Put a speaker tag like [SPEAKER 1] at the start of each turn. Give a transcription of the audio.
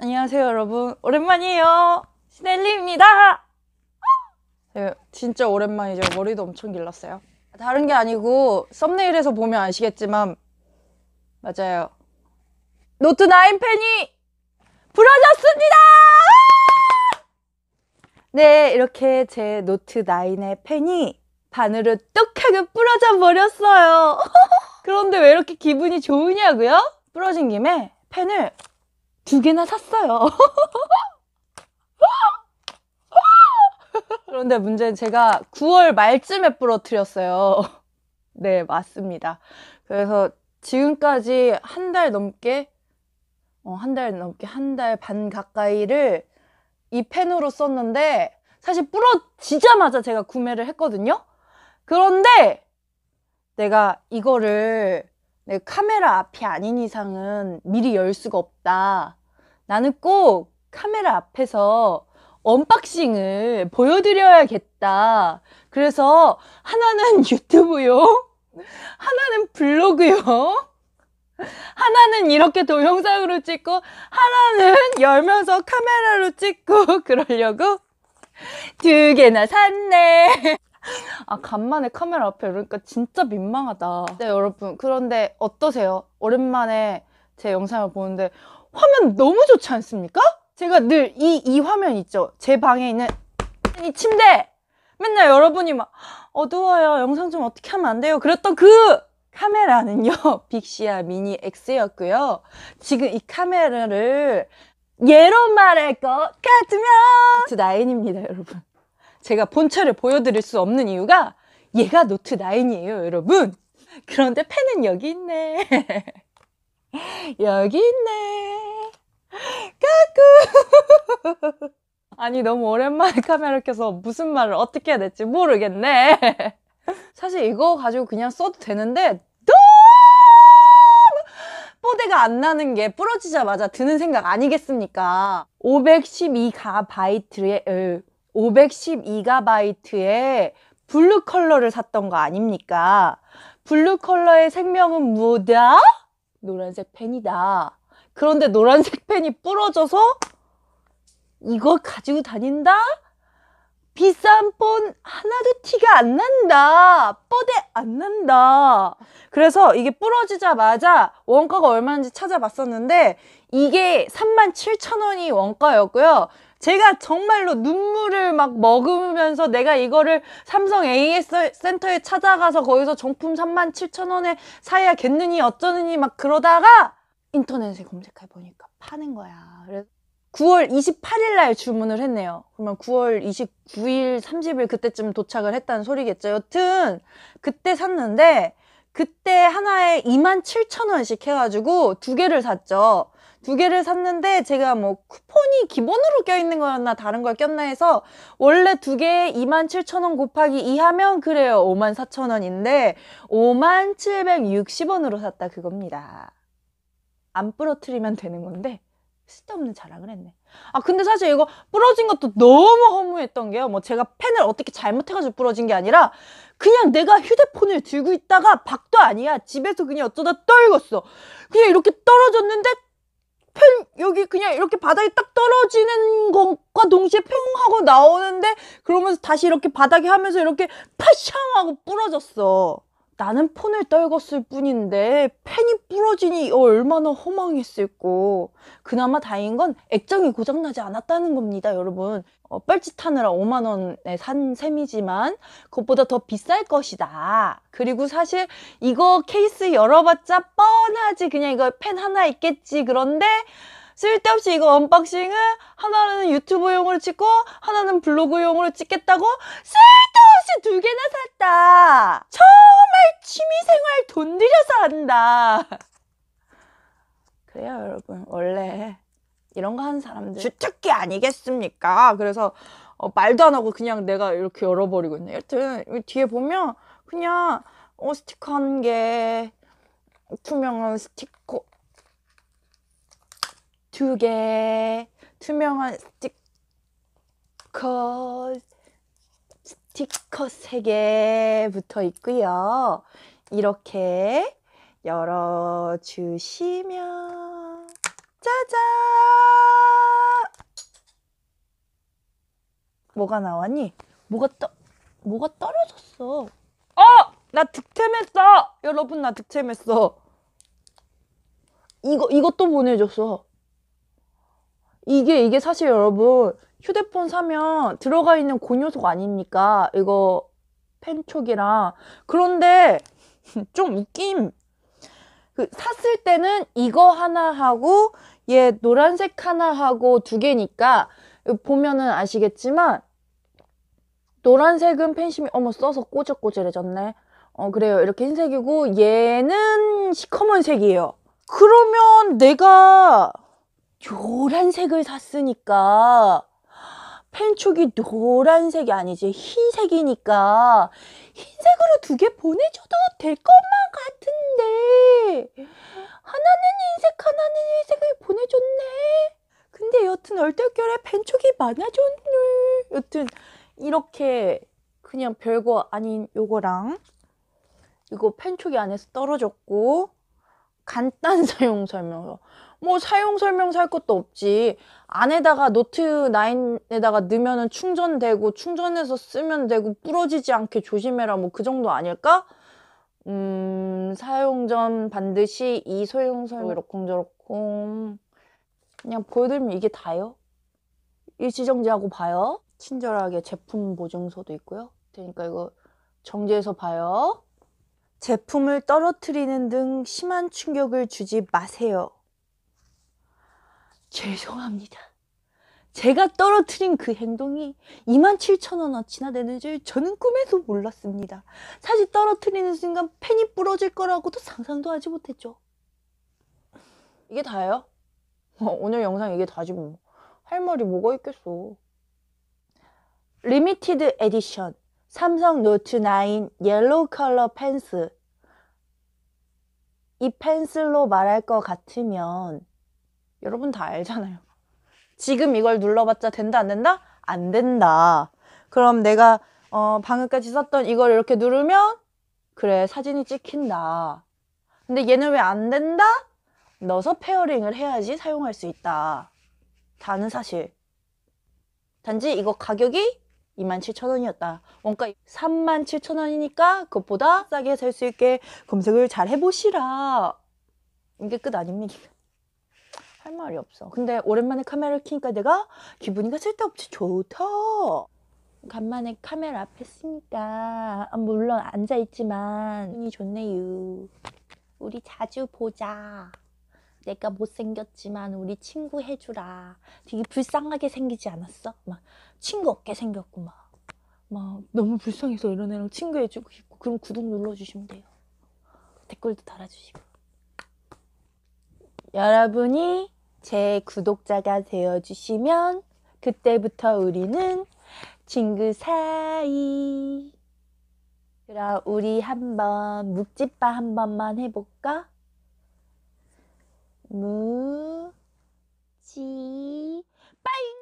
[SPEAKER 1] 안녕하세요 여러분 오랜만이에요 시넬리입니다 네, 진짜 오랜만이죠 머리도 엄청 길렀어요 다른 게 아니고 썸네일에서 보면 아시겠지만 맞아요 노트 9 펜이 부러졌습니다 네 이렇게 제 노트 9의 펜이 바늘을 뚝하게 부러져 버렸어요 그런데 왜 이렇게 기분이 좋으냐고요? 부러진 김에 펜을 두 개나 샀어요. 그런데 문제는 제가 9월 말쯤에 부러뜨렸어요. 네, 맞습니다. 그래서 지금까지 한 달 넘게, 어, 한 달 넘게, 한 달 반 가까이를 이 펜으로 썼는데, 사실 부러지자마자 제가 구매를 했거든요? 그런데 내가 이거를 내 카메라 앞이 아닌 이상은 미리 열 수가 없다. 나는 꼭 카메라 앞에서 언박싱을 보여드려야겠다. 그래서 하나는 유튜브요. 하나는 블로그요. 하나는 이렇게 동영상으로 찍고 하나는 열면서 카메라로 찍고 그러려고 두 개나 샀네. 아 간만에 카메라 앞에 그러니까 진짜 민망하다. 네 여러분 그런데 어떠세요? 오랜만에 제 영상을 보는데 화면 너무 좋지 않습니까? 제가 늘 이 이 화면 있죠. 제 방에 있는 이 침대. 맨날 여러분이 막 어두워요. 영상 좀 어떻게 하면 안 돼요. 그랬던 그 카메라는요. 빅시아 미니 X였고요. 지금 이 카메라를 예로 말할 것 같으면 노트 9입니다, 여러분. 제가 본체를 보여드릴 수 없는 이유가 얘가 노트 9이에요, 여러분. 그런데 펜은 여기 있네. 여기 있네. 까꾸. 아니 너무 오랜만에 카메라 켜서 무슨 말을 어떻게 해야 될지 모르겠네. 사실 이거 가지고 그냥 써도 되는데 뽀대가 안 나는 게 부러지자마자 드는 생각 아니겠습니까? 512가바이트에 512가바이트에 블루 컬러를 샀던 거 아닙니까? 블루 컬러의 생명은 뭐다? 노란색 펜이다. 그런데 노란색 펜이 부러져서 이거 가지고 다닌다? 비싼 폰 하나도 티가 안 난다. 뻗에 안 난다. 그래서 이게 부러지자마자 원가가 얼마인지 찾아봤었는데 이게 37,000원이 원가였고요. 제가 정말로 눈물을 막 먹으면서 내가 이거를 삼성 AS 센터에 찾아가서 거기서 정품 3만 7천 원에 사야 겠느니 어쩌느니 막 그러다가 인터넷에 검색해보니까 파는 거야. 그래서 9월 28일 날 주문을 했네요. 그러면 9월 29일, 30일 그때쯤 도착을 했다는 소리겠죠. 여튼 그때 샀는데 그때 하나에 27,000원씩 해가지고 두 개를 샀죠. 두 개를 샀는데 제가 뭐 쿠폰이 기본으로 껴있는 거였나 다른 걸 꼈나 해서 원래 두 개에 27,000원 곱하기 2 하면 그래요. 54,000원인데 5760원으로 샀다 그겁니다. 안 부러뜨리면 되는 건데 쓸데없는 자랑을 했네. 아 근데 사실 이거 부러진 것도 너무 허무했던 게요. 뭐 제가 펜을 어떻게 잘못해가지고 부러진 게 아니라 그냥 내가 휴대폰을 들고 있다가 박도 아니야. 집에서 그냥 어쩌다 떨궜어. 그냥 이렇게 떨어졌는데 여기 그냥 이렇게 바닥에 딱 떨어지는 것과 동시에 평 하고 나오는데 그러면서 다시 이렇게 바닥에 하면서 이렇게 파샹 하고 부러졌어. 나는 폰을 떨궜을 뿐인데 펜이 부러지니 얼마나 허망했을까 그나마 다행인 건 액정이 고장나지 않았다는 겁니다, 여러분. 어, 뻘짓하느라 5만 원에 산 셈이지만 그것보다 더 비쌀 것이다. 그리고 사실 이거 케이스 열어봤자 뻔하지 그냥 이거 펜 하나 있겠지. 그런데 쓸데없이 이거 언박싱을 하나는 유튜브용으로 찍고 하나는 블로그용으로 찍겠다고 쓸데없이 두 개나 샀다. 정말 취미생활 돈 들여서 한다. 그래요 여러분 원래 이런 거 하는 사람들 주특기 아니겠습니까? 그래서 어, 말도 안 하고 그냥 내가 이렇게 열어버리고 있네. 여튼 뒤에 보면 그냥 어, 스티커 한 개, 투명한 스티커 두 개, 투명한 스티커, 스티커 세 개 붙어 있고요. 이렇게 열어주시면 짜잔! 뭐가 나왔니? 뭐가 떠, 뭐가 떨어졌어. 어! 나 득템했어! 여러분, 나 득템했어. 이거, 이것도 보내줬어. 이게 이게 사실 여러분 휴대폰 사면 들어가 있는 고요속 아닙니까? 이거 펜촉이랑 그런데 좀 웃김 그 샀을 때는 이거 하나 하고 얘 노란색 하나 하고 두 개니까 보면은 아시겠지만 노란색은 펜심이 어머 써서 꼬질꼬질해졌네 어 그래요 이렇게 흰색이고 얘는 시커먼 색이에요 그러면 내가 노란색을 샀으니까 펜촉이 노란색이 아니지 흰색이니까 흰색으로 두 개 보내줘도 될 것만 같은데 하나는 흰색 하나는 흰색을 보내줬네 근데 여튼 얼떨결에 펜촉이 많아졌네 여튼 이렇게 그냥 별거 아닌 요거랑 이거 펜촉이 안에서 떨어졌고 간단 사용 설명 서뭐 사용 설명 살 것도 없지 안에다가 노트 9에다가 넣으면 충전되고 충전해서 쓰면 되고 부러지지 않게 조심해라 뭐 그 정도 아닐까? 음 사용 전 반드시 이 소용 설명 이렇콩저렇콩 그냥 보여드리면 이게 다요 일시정지하고 봐요 친절하게 제품 보증서도 있고요 그러니까 이거 정지해서 봐요 제품을 떨어뜨리는 등 심한 충격을 주지 마세요 죄송합니다. 제가 떨어뜨린 그 행동이 27,000원어치나 되는 줄 저는 꿈에도 몰랐습니다. 사실 떨어뜨리는 순간 팬이 부러질 거라고도 상상도 하지 못했죠. 이게 다예요? 어, 오늘 영상 이게 다지 뭐. 할 말이 뭐가 있겠어. 리미티드 에디션 삼성 노트 9 옐로우 컬러 펜스 이 펜슬로 말할 것 같으면 여러분 다 알잖아요. 지금 이걸 눌러봤자 된다 안 된다? 안 된다. 그럼 내가 어, 방금까지 썼던 이걸 이렇게 누르면 그래 사진이 찍힌다. 근데 얘는 왜 안 된다? 넣어서 페어링을 해야지 사용할 수 있다. 다는 사실. 단지 이거 가격이 27,000원이었다. 원가 37,000원이니까 그것보다 싸게 살 수 있게 검색을 잘 해보시라. 이게 끝 아닙니까? 할 말이 없어. 근데 오랜만에 카메라를 켜니까 내가 기분이 쓸데없이 좋다. 간만에 카메라 앞에 쓰니까 아, 물론 앉아있지만 운이 좋네요. 우리 자주 보자. 내가 못생겼지만 우리 친구 해주라. 되게 불쌍하게 생기지 않았어? 막 친구 없게 생겼고 막. 막 너무 불쌍해서 이런 애랑 친구 해주고 싶고 그럼 구독 눌러주시면 돼요. 댓글도 달아주시고. 여러분이 제 구독자가 되어주시면 그때부터 우리는 친구 사이. 그럼 우리 한번 묵찌빠 한 번만 해볼까? 무, 지, 빠잉!